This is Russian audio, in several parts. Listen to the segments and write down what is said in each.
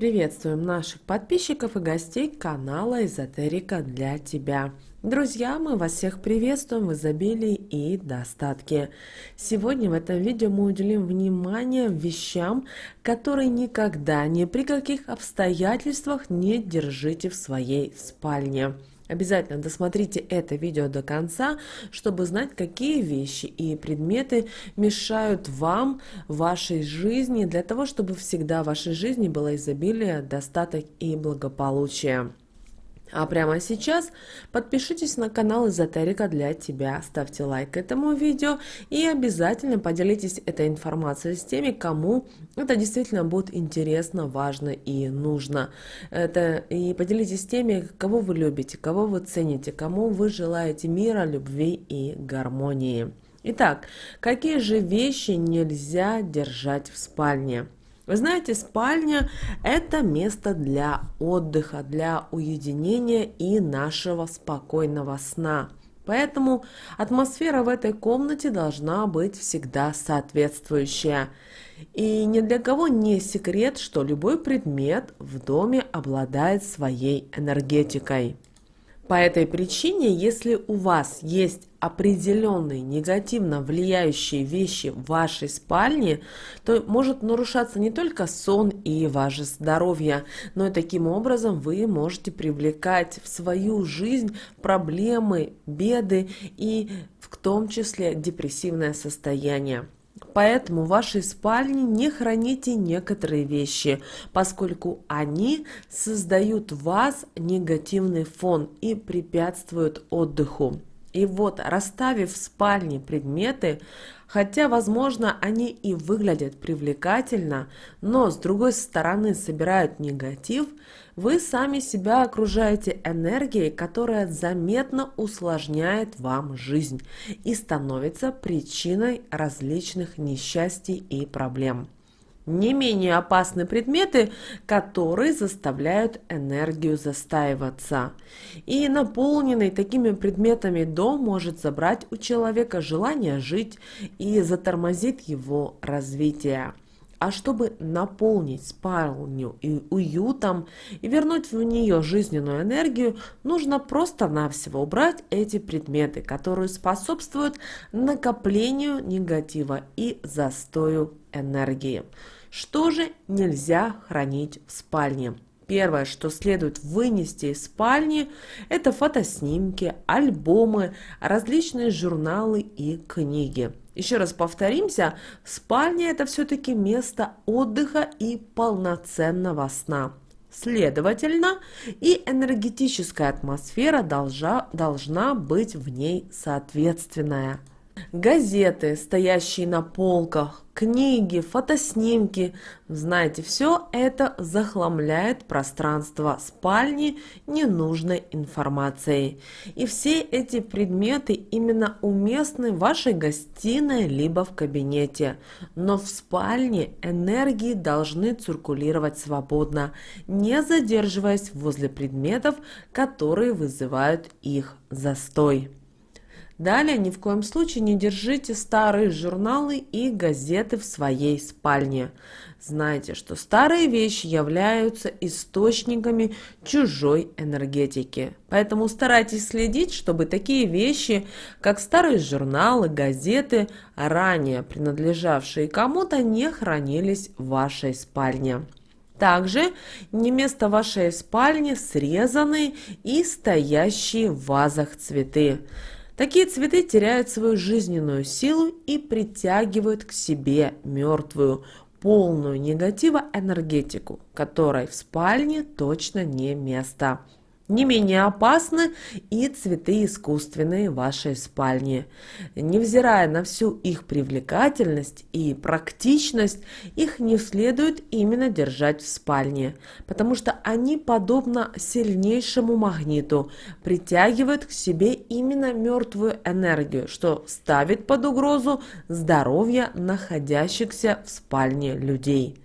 Приветствуем наших подписчиков и гостей канала «Эзотерика для тебя». Друзья, мы вас всех приветствуем в изобилии и достатке. Сегодня в этом видео мы уделим внимание вещам, которые никогда ни при каких обстоятельствах не держите в своей спальне. Обязательно досмотрите это видео до конца, чтобы знать, какие вещи и предметы мешают вам, вашей жизни, для того, чтобы всегда в вашей жизни было изобилие, достаток и благополучие. А прямо сейчас подпишитесь на канал Эзотерика для тебя, ставьте лайк этому видео и обязательно поделитесь этой информацией с теми, кому это действительно будет интересно, важно и нужно. Это, и поделитесь с теми, кого вы любите, кого вы цените, кому вы желаете мира, любви и гармонии. Итак, какие же вещи нельзя держать в спальне? Вы знаете, спальня – это место для отдыха, для уединения и нашего спокойного сна. Поэтому атмосфера в этой комнате должна быть всегда соответствующая. И ни для кого не секрет, что любой предмет в доме обладает своей энергетикой. По этой причине, если у вас есть определенные негативно влияющие вещи в вашей спальне, то может нарушаться не только сон и ваше здоровье, но и таким образом вы можете привлекать в свою жизнь проблемы, беды и в том числе депрессивное состояние поэтому в вашей спальне не храните некоторые вещи, поскольку они создают в вас негативный фон и препятствуют отдыху. И вот, расставив в спальне предметы, хотя, возможно, они и выглядят привлекательно, но с другой стороны собирают негатив, вы сами себя окружаете энергией, которая заметно усложняет вам жизнь и становится причиной различных несчастий и проблем не менее опасны предметы, которые заставляют энергию застаиваться. И наполненный такими предметами дом может забрать у человека желание жить и затормозит его развитие а чтобы наполнить спальню и уютом и вернуть в нее жизненную энергию, нужно просто-навсего убрать эти предметы, которые способствуют накоплению негатива и застою энергии. Что же нельзя хранить в спальне? первое, что следует вынести из спальни, это фотоснимки, альбомы, различные журналы и книги. Еще раз повторимся, спальня – это все-таки место отдыха и полноценного сна. Следовательно, и энергетическая атмосфера должна, должна быть в ней соответственная газеты, стоящие на полках, книги, фотоснимки. Знаете, все это захламляет пространство спальни ненужной информацией. И все эти предметы именно уместны в вашей гостиной либо в кабинете. Но в спальне энергии должны циркулировать свободно, не задерживаясь возле предметов, которые вызывают их застой. Далее ни в коем случае не держите старые журналы и газеты в своей спальне. Знайте, что старые вещи являются источниками чужой энергетики. Поэтому старайтесь следить, чтобы такие вещи, как старые журналы, газеты, ранее принадлежавшие кому-то, не хранились в вашей спальне. Также не место вашей спальни срезанные и стоящие в вазах цветы. Такие цветы теряют свою жизненную силу и притягивают к себе мертвую, полную негатива энергетику, которой в спальне точно не место. Не менее опасны и цветы искусственные в вашей спальне. Невзирая на всю их привлекательность и практичность, их не следует именно держать в спальне, потому что они, подобно сильнейшему магниту, притягивают к себе именно мертвую энергию, что ставит под угрозу здоровье находящихся в спальне людей.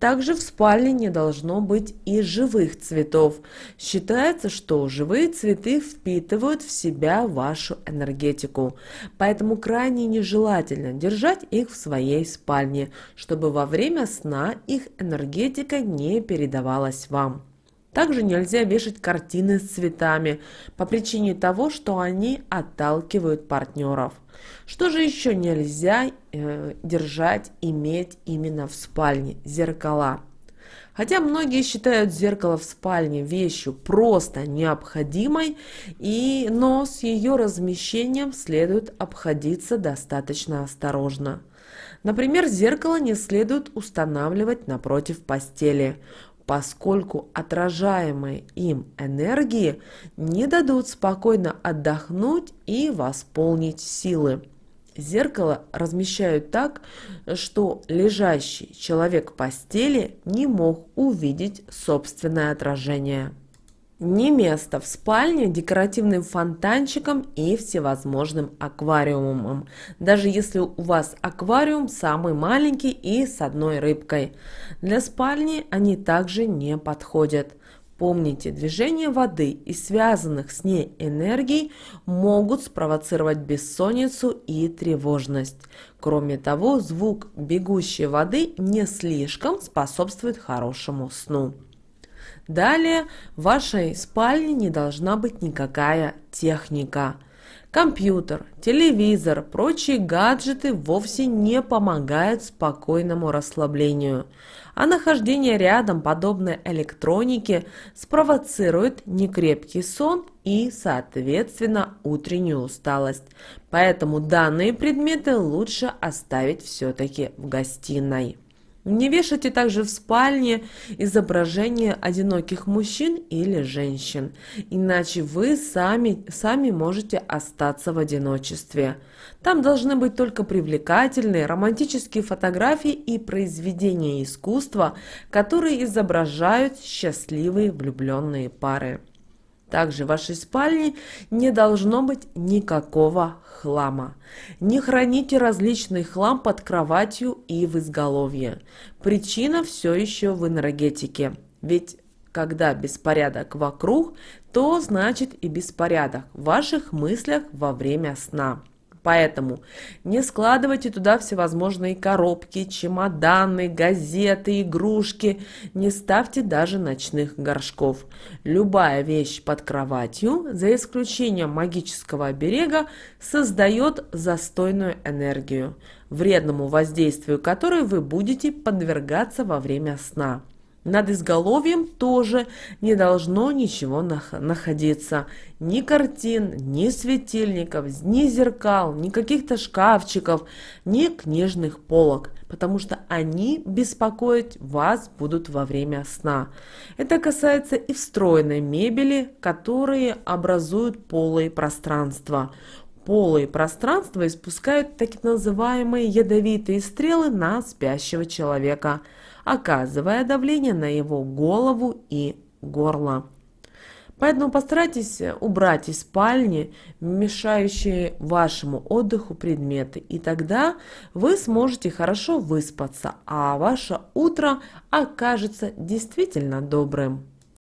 Также в спальне не должно быть и живых цветов. Считается, что живые цветы впитывают в себя вашу энергетику, поэтому крайне нежелательно держать их в своей спальне, чтобы во время сна их энергетика не передавалась вам. Также нельзя вешать картины с цветами по причине того, что они отталкивают партнеров. Что же еще нельзя э, держать, иметь именно в спальне? Зеркала. Хотя многие считают зеркало в спальне вещью просто необходимой, и, но с ее размещением следует обходиться достаточно осторожно. Например, зеркало не следует устанавливать напротив постели, поскольку отражаемые им энергии не дадут спокойно отдохнуть и восполнить силы. Зеркало размещают так, что лежащий человек в постели не мог увидеть собственное отражение. Не место в спальне декоративным фонтанчиком и всевозможным аквариумом, даже если у вас аквариум самый маленький и с одной рыбкой. Для спальни они также не подходят. Помните, движение воды и связанных с ней энергий могут спровоцировать бессонницу и тревожность. Кроме того, звук бегущей воды не слишком способствует хорошему сну. Далее в вашей спальне не должна быть никакая техника. Компьютер, телевизор, прочие гаджеты вовсе не помогают спокойному расслаблению, а нахождение рядом подобной электроники спровоцирует некрепкий сон и, соответственно, утреннюю усталость. Поэтому данные предметы лучше оставить все-таки в гостиной. Не вешайте также в спальне изображения одиноких мужчин или женщин, иначе вы сами, сами можете остаться в одиночестве. Там должны быть только привлекательные романтические фотографии и произведения искусства, которые изображают счастливые влюбленные пары. Также в вашей спальне не должно быть никакого хлама. Не храните различный хлам под кроватью и в изголовье. Причина все еще в энергетике. Ведь когда беспорядок вокруг, то значит и беспорядок в ваших мыслях во время сна. Поэтому не складывайте туда всевозможные коробки, чемоданы, газеты, игрушки, не ставьте даже ночных горшков. Любая вещь под кроватью, за исключением магического оберега, создает застойную энергию, вредному воздействию которой вы будете подвергаться во время сна. Над изголовьем тоже не должно ничего находиться. Ни картин, ни светильников, ни зеркал, ни каких-то шкафчиков, ни книжных полок, потому что они беспокоить вас будут во время сна. Это касается и встроенной мебели, которые образуют полые пространства полые пространства испускают так называемые ядовитые стрелы на спящего человека оказывая давление на его голову и горло. Поэтому постарайтесь убрать из спальни мешающие вашему отдыху предметы, и тогда вы сможете хорошо выспаться, а ваше утро окажется действительно добрым.